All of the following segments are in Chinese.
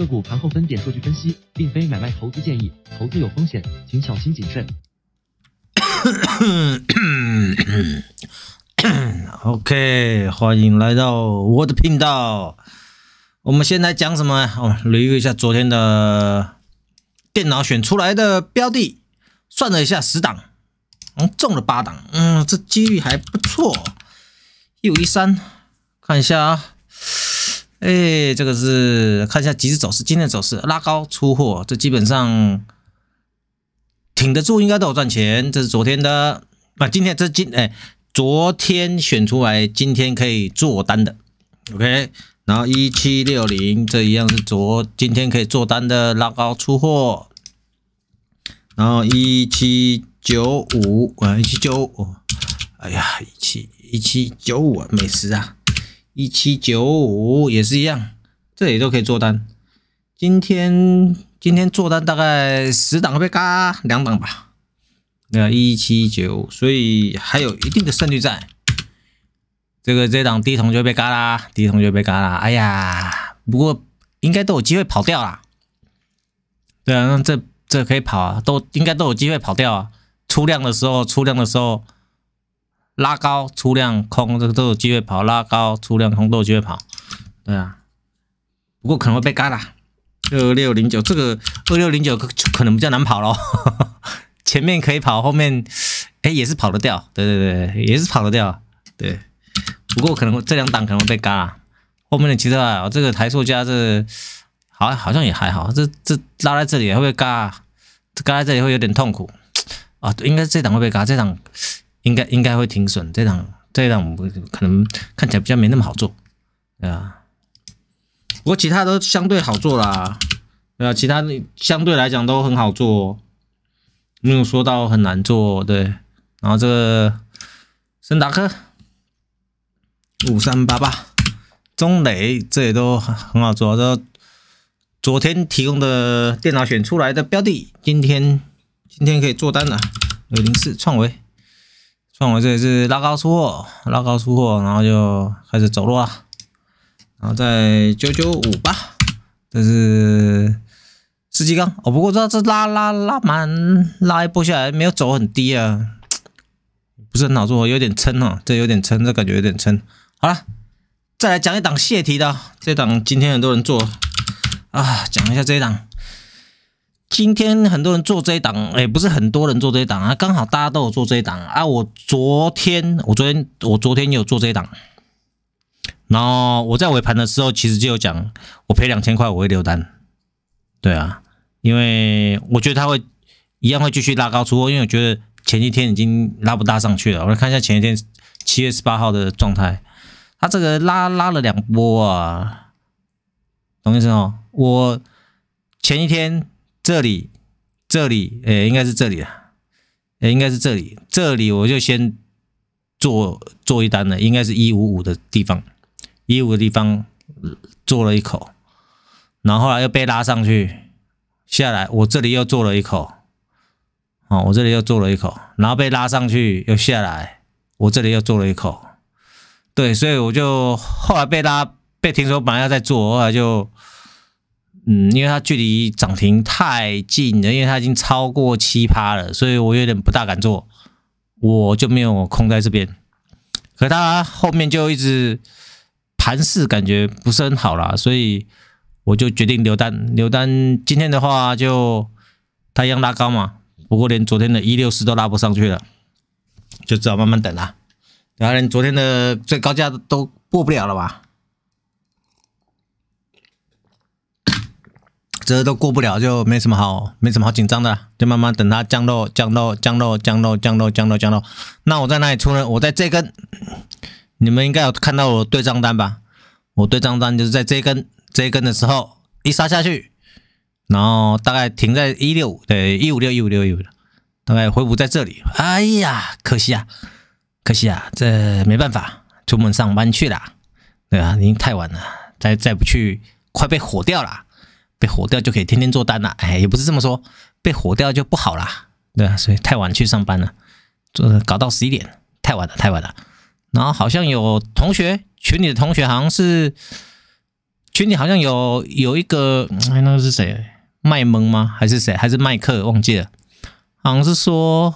个股盘后分点数据分析，并非买卖投资建议，投资有风险，请小心谨慎。OK，欢迎来到我的频道。我们先来讲什么？哦，捋一下昨天的电脑选出来的标的，算了一下十档，嗯，中了八档，嗯，这几率还不错。一五一三，看一下啊。哎，这个是看一下即时走势，今天走势拉高出货，这基本上挺得住，应该都有赚钱。这是昨天的，啊，今天这今哎，昨天选出来，今天可以做单的，OK。然后一七六零这一样是昨今天可以做单的，拉高出货。然后一七九五啊，一七九五，哎呀，一七一七九五啊，美食啊！一七九五也是一样，这里都可以做单。今天今天做单大概十档被嘎两档吧，那一七九，所以还有一定的胜率在。这个这档低一桶就被嘎啦，低一桶就被嘎啦。哎呀，不过应该都有机会跑掉啦。对啊，这这可以跑啊，都应该都有机会跑掉啊。出量的时候，出量的时候。拉高出量空，这个都有机会跑。拉高出量空都有机会跑，对啊。不过可能会被干啦。二六零九这个二六零九可能比较难跑咯，前面可以跑，后面哎也是跑得掉。对对对，也是跑得掉。对，不过可能这两档可能会被干啦。后面的其他啊，这个台数加这好好像也还好。这这拉在这里也会这嘎在这里会有点痛苦啊。应该这档会被嘎，这档。应该应该会停损，这档这档可能看起来比较没那么好做，对啊。不过其他都相对好做啦，对吧？其他相对来讲都很好做，没有说到很难做，对。然后这个森达克五三八八、中磊，这也都很好做，这昨天提供的电脑选出来的标的，今天今天可以做单了，有零四创维。看我这也是拉高出货，拉高出货，然后就开始走路啊，然后在九九五吧，这是四 G 钢哦。不过这这拉拉拉满，拉一波下来没有走很低啊，不是很好做，有点撑啊，这有点撑，这感觉有点撑。好了，再来讲一档泄题的，这档今天很多人做啊，讲一下这一档。今天很多人做这一档，哎，不是很多人做这一档啊，刚好大家都有做这一档啊。我昨天，我昨天，我昨天有做这一档，然后我在尾盘的时候，其实就有讲，我赔两千块我会留单，对啊，因为我觉得他会一样会继续拉高出货，因为我觉得前一天已经拉不大上去了。我来看一下前一天七月十八号的状态，他这个拉拉了两波啊，懂意思哦？我前一天。这里，这里，诶，应该是这里啊，诶，应该是这里，这里我就先做做一单了，应该是一五五的地方，一五的地方做了一口，然后后来又被拉上去，下来，我这里又做了一口，啊，我这里又做了一口，然后被拉上去又下来，我这里又做了一口，对，所以我就后来被拉，被听说本来要在做，后来就。嗯，因为它距离涨停太近了，因为它已经超过七趴了，所以我有点不大敢做，我就没有空在这边。可它后面就一直盘势感觉不是很好啦，所以我就决定留单留单。今天的话就一样拉高嘛，不过连昨天的一六四都拉不上去了，就只好慢慢等啦，然后连昨天的最高价都破不了了吧？这都过不了，就没什么好，没什么好紧张的，就慢慢等它降落，降落，降落，降落，降落，降落，降落。那我在哪里出呢？我在这根，你们应该有看到我对账单吧？我对账单就是在这根，这根的时候一杀下去，然后大概停在一六五对一五六一五六一五六，大概恢复在这里。哎呀，可惜啊，可惜啊，这没办法，出门上班去了，对啊，已经太晚了，再再不去，快被火掉了。被火掉就可以天天做单了，哎，也不是这么说，被火掉就不好啦，对啊，所以太晚去上班了，做搞到十一点，太晚了，太晚了。然后好像有同学群里的同学，好像是群里好像有有一个，那个是谁？麦萌吗？还是谁？还是麦克？忘记了。好像是说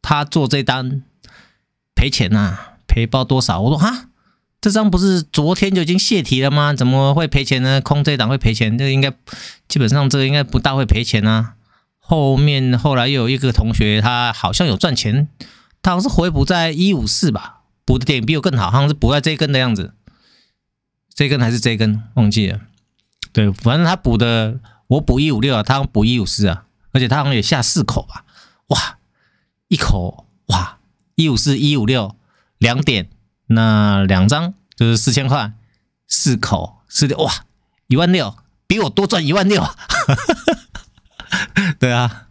他做这单赔钱啊，赔包多少我说哈。这张不是昨天就已经泄题了吗？怎么会赔钱呢？空这一档会赔钱，这应该基本上这个应该不大会赔钱啊。后面后来又有一个同学，他好像有赚钱，他好像是回补在一五四吧，补的点比我更好，好像是补在这一根的样子，这一根还是这一根忘记了。对，反正他补的我补一五六啊，他补一五四啊，而且他好像也下四口吧，哇，一口哇一五四一五六两点。那两张就是四千块，四口四六哇，一万六，比我多赚一万六，对啊，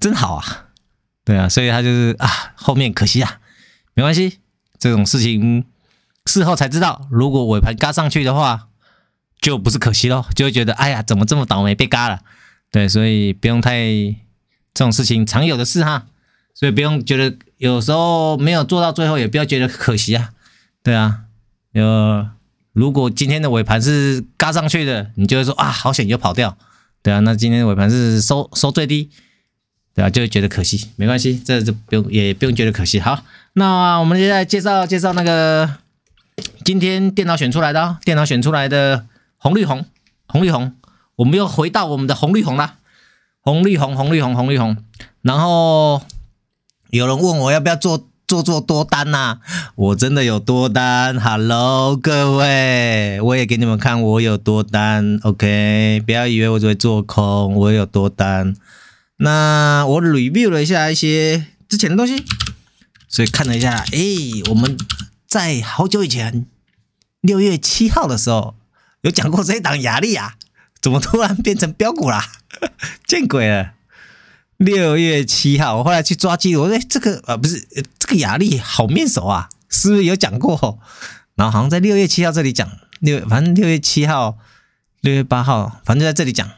真好啊，对啊，所以他就是啊，后面可惜啊，没关系，这种事情事后才知道，如果尾盘嘎上去的话，就不是可惜喽，就会觉得哎呀，怎么这么倒霉被嘎了，对，所以不用太，这种事情常有的事哈。所以不用觉得有时候没有做到最后，也不要觉得可惜啊，对啊，呃，如果今天的尾盘是嘎上去的，你就会说啊，好险就跑掉，对啊，那今天的尾盘是收收最低，对啊，就会觉得可惜，没关系，这就不用也不用觉得可惜。好，那我们现在介绍介绍那个今天电脑选出来的，电脑选出来的红绿红，红绿红，我们又回到我们的红绿红啦。红绿红，红绿红，红绿红，然后。有人问我要不要做做做多单呐？我真的有多单。Hello，各位，我也给你们看我有多单。OK，不要以为我只会做空，我有多单。那我 review 了一下一些之前的东西，所以看了一下，诶，我们在好久以前六月七号的时候有讲过这一档雅丽啊，怎么突然变成标股啦？见鬼了！六月七号，我后来去抓记录，我说这个啊，不是这个雅丽好面熟啊，是不是有讲过？然后好像在六月七号这里讲，六反正六月七号、六月八号，反正在这里讲。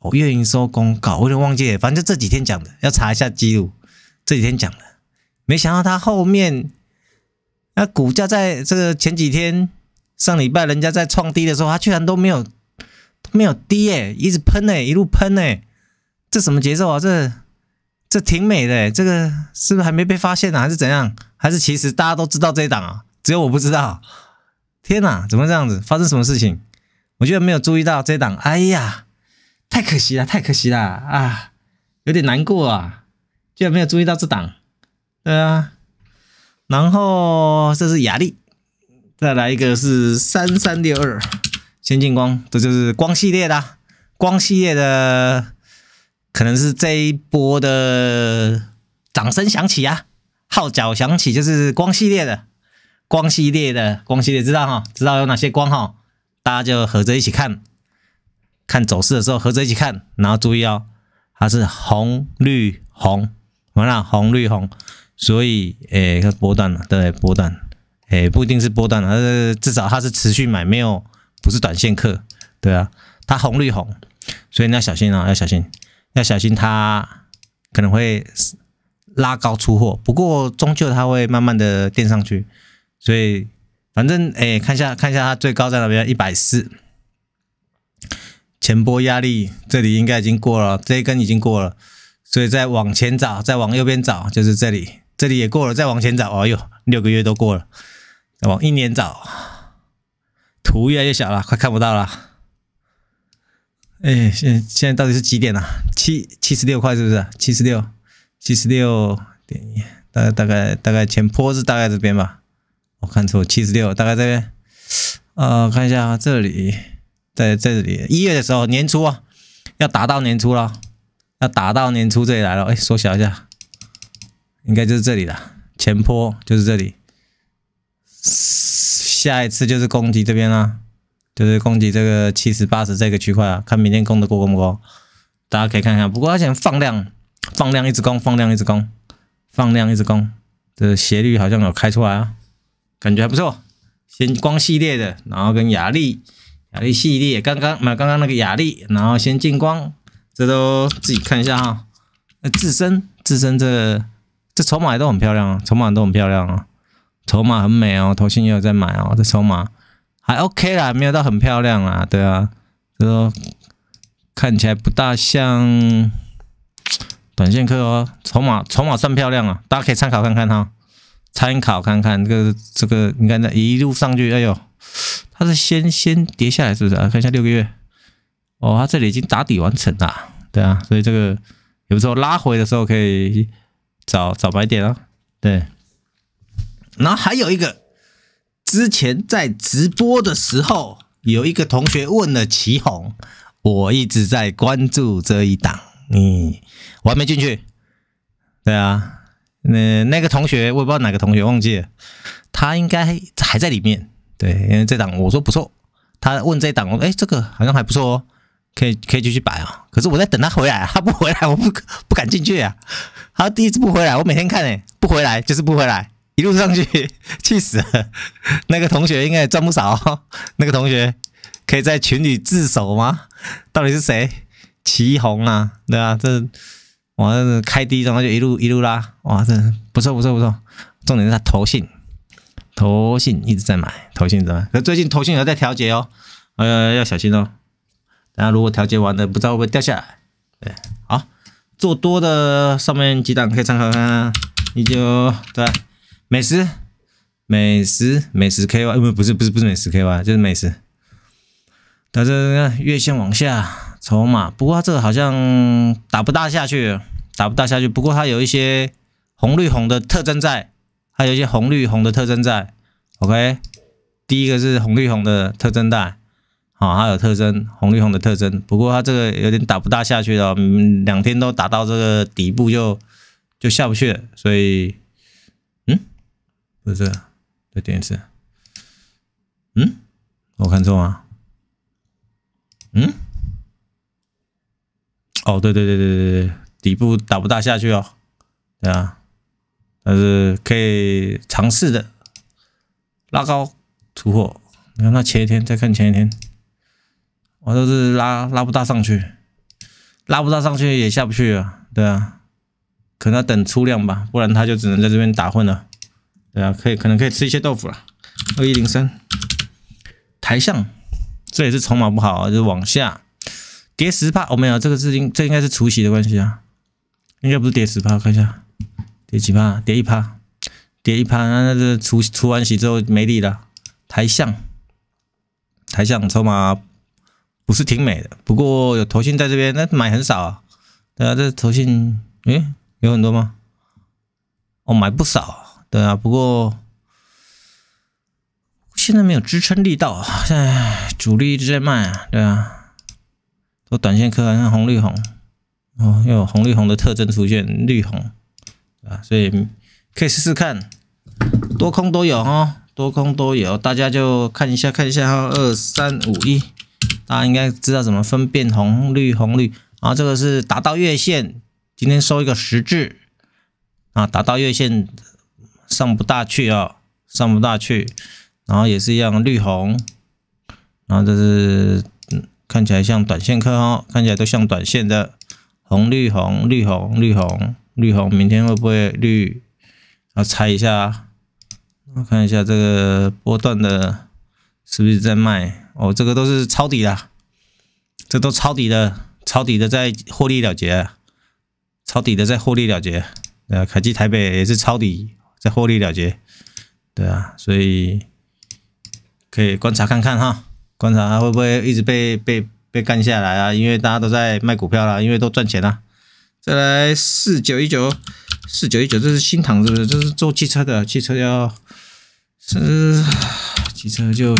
我月营收公告，我有点忘记，反正就这几天讲的，要查一下记录。这几天讲的，没想到他后面那股价在这个前几天上礼拜人家在创低的时候，他居然都没有都没有低哎，一直喷哎，一路喷哎。这什么节奏啊？这这挺美的，这个是不是还没被发现呢？还是怎样？还是其实大家都知道这档啊，只有我不知道。天哪，怎么这样子？发生什么事情？我居然没有注意到这档！哎呀，太可惜了，太可惜了啊，有点难过啊，居然没有注意到这档。对啊，然后这是雅丽，再来一个是三三六二，先进光，这就是光系列的，光系列的。可能是这一波的掌声响起啊，号角响起就是光系列的，光系列的，光系列知道哈，知道有哪些光哈，大家就合着一起看，看走势的时候合着一起看，然后注意哦，它是红绿红，完了红绿红，所以诶波段了，对波段，诶不一定是波段了，它是至少它是持续买，没有不是短线客，对啊，它红绿红，所以你要小心啊，要小心。要小心，它可能会拉高出货，不过终究它会慢慢的垫上去，所以反正哎，看一下看一下它最高在哪边一百四，前波压力这里应该已经过了，这一根已经过了，所以再往前找，再往右边找，就是这里，这里也过了，再往前找，哎呦，六个月都过了，往一年找，图越来越小了，快看不到了。哎，现现在到底是几点了？七七十六块是不是？七十六，七十六点，大大概大概前坡是大概这边吧？我看错，七十六大概这边。啊，看一下这里，在在这里一月的时候年初啊，要打到年初了，要打到年初这里来了。哎，缩小一下，应该就是这里了，前坡就是这里，下一次就是攻击这边了。就是攻击这个七十八十这个区块啊，看明天攻得过攻不过，大家可以看看。不过它现在放量，放量一直攻，放量一直攻，放量一直攻，这斜率好像有开出来啊，感觉还不错。先光系列的，然后跟雅丽，雅丽系列刚刚买刚刚那个雅丽，然后先进光，这都自己看一下哈。那自身自身这这筹码也都很漂亮，啊，筹码都很漂亮啊，筹码很美哦，头星也有在买哦，这筹码。还 OK 啦，没有到很漂亮啊，对啊，就说看起来不大像短线客哦。筹码筹码算漂亮啊，大家可以参考看看哈，参考看看这个这个，你看这一路上去，哎呦，它是先先跌下来是不是啊？看一下六个月，哦，它这里已经打底完成了，对啊，所以这个有时候拉回的时候可以找找白点啊，对。然后还有一个。之前在直播的时候，有一个同学问了祁红，我一直在关注这一档，嗯，我还没进去。对啊，那那个同学我也不知道哪个同学忘记了，他应该还在里面。对，因为这档我说不错，他问这档，哎，这个好像还不错哦，可以可以继续摆啊。可是我在等他回来，他不回来，我不不敢进去啊。他第一次不回来，我每天看哎，不回来就是不回来。一路上去，气 死了！那个同学应该也赚不少。那个同学可以在群里自首吗？到底是谁？祁宏啊，对啊，这我开第一张，就一路一路拉，哇，这不错不错不错。重点是他头信，投信一直在买，投信怎么？可最近投信还在调节哦，呃，要小心哦。大家如果调节完了，不知道会不会掉下来。对，好，做多的上面几档可以参考看，你就对。美食，美食，美食 K Y，不不是不是不是美食 K Y，就是美食。但是看月线往下筹码不过它这个好像打不大下去，打不大下去。不过它有一些红绿红的特征在，它有一些红绿红的特征在。OK，第一个是红绿红的特征带，啊，它有特征红绿红的特征。不过它这个有点打不大下去了，两天都打到这个底部就就下不去了，所以。是这，再点一次。嗯？我看错吗？嗯？哦，对对对对对对，底部打不大下去哦。对啊，但是可以尝试的拉高出货。你看它前一天，再看前一天，我都是拉拉不大上去，拉不大上去也下不去啊。对啊，可能要等出量吧，不然他就只能在这边打混了。对啊，可以可能可以吃一些豆腐了。二一零三，台象，这也是筹码不好，就是往下叠十趴。哦，没有，这个是应这应该是除夕的关系啊，应该不是叠十趴，看一下，叠几趴？叠一趴，叠一趴，那那这除除完洗之后没力了。台象，台象筹码不是挺美的，不过有头信在这边，那买很少啊。对啊，这头信，诶，有很多吗？哦，买不少。啊。对啊，不过现在没有支撑力道，现在主力一直在卖啊，对啊，多短线客看红绿红，哦，又有红绿红的特征出现，绿红，啊，所以可以试试看，多空都有哦，多空都有，大家就看一下看一下哈，二三五一，大家应该知道怎么分辨红绿红绿，然后这个是达到月线，今天收一个十字，啊，达到月线。上不大去啊，上不大去，然后也是一样绿红，然后这是看起来像短线客哦，看起来都像短线的，红绿红绿红绿红绿红，明天会不会绿？我猜一下，我看一下这个波段的是不是在卖哦，这个都是抄底的，这都抄底的，抄底的在获利了结，抄底的在获利了结，呃，凯基台北也是抄底。获利了结，对啊，所以可以观察看看哈，观察它会不会一直被被被干下来啊？因为大家都在卖股票啦，因为都赚钱啦。再来四九一九，四九一九，这是新塘是不是？这是做汽车的，汽车要是汽车就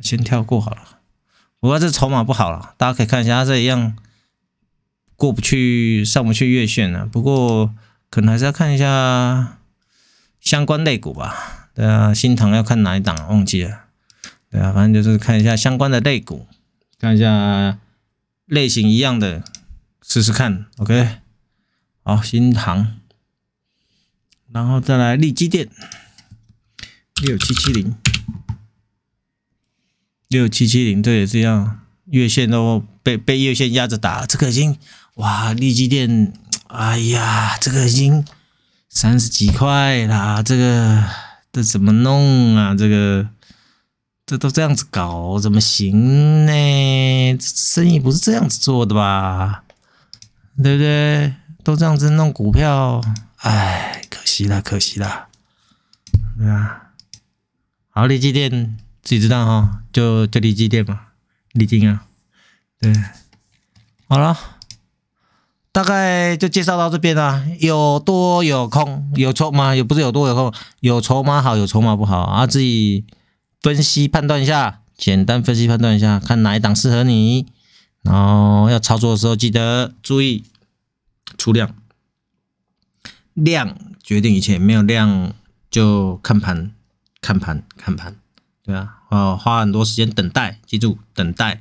先跳过好了。不过这筹码不好了，大家可以看一下，它这一样过不去，上不去月线了。不过可能还是要看一下。相关肋骨吧，对啊，新塘要看哪一档忘记了，对啊，反正就是看一下相关的肋骨，看一下类型一样的试试看。OK，好，新塘，然后再来力基电，六七七零，六七七零，对，这样月线都被被月线压着打，这个已经，哇，力基电，哎呀，这个已经。三十几块啦，这个这怎么弄啊？这个这都这样子搞，怎么行呢？生意不是这样子做的吧？对不对？都这样子弄股票，哎，可惜了，可惜了。对啊，好，立机店自己知道哈，就就立机店嘛，立电啊，对，好了。大概就介绍到这边啦。有多有空有筹码，也不是有多有空有筹码好，有筹码不好啊。自己分析判断一下，简单分析判断一下，看哪一档适合你。然后要操作的时候记得注意出量，量决定一切，没有量就看盘，看盘，看盘。对啊，花花很多时间等待，记住等待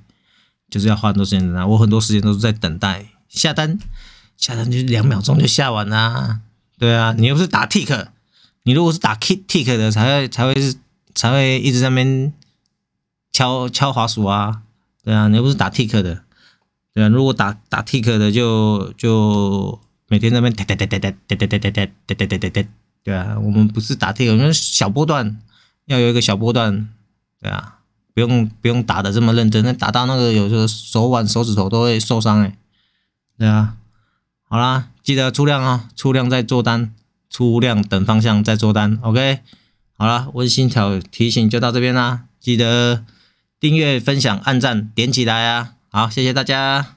就是要花很多时间等待，我很多时间都是在等待。下单，下单就两秒钟就下完啦。对啊，你又不是打 tick，你如果是打 kit tick 的，才会才会是才会一直在那边敲敲滑鼠啊。对啊，你又不是打 tick 的。对啊，如果打打 tick 的，就就每天在那边哒哒哒哒哒哒哒哒哒哒哒哒哒哒哒。对啊，我们不是打 tick，我们小波段要有一个小波段。对啊，不用不用打的这么认真，那打到那个有时候手腕手指头都会受伤哎。对啊，好啦，记得出量啊，出量再做单，出量等方向再做单，OK？好了，温馨小提醒就到这边啦，记得订阅、分享、按赞点起来啊！好，谢谢大家。